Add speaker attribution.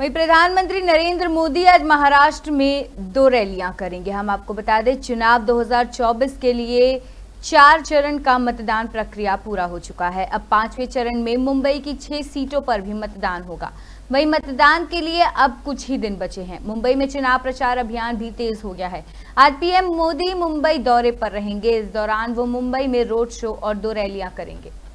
Speaker 1: वही प्रधानमंत्री नरेंद्र मोदी आज महाराष्ट्र में दो रैलियां करेंगे हम आपको बता दें चुनाव 2024 के लिए चार चरण का मतदान प्रक्रिया पूरा हो चुका है अब पांचवें चरण में मुंबई की छह सीटों पर भी मतदान होगा वही मतदान के लिए अब कुछ ही दिन बचे हैं मुंबई में चुनाव प्रचार अभियान भी तेज हो गया है आज पीएम मोदी मुंबई दौरे पर रहेंगे इस दौरान वो मुंबई में रोड शो और दो रैलियां करेंगे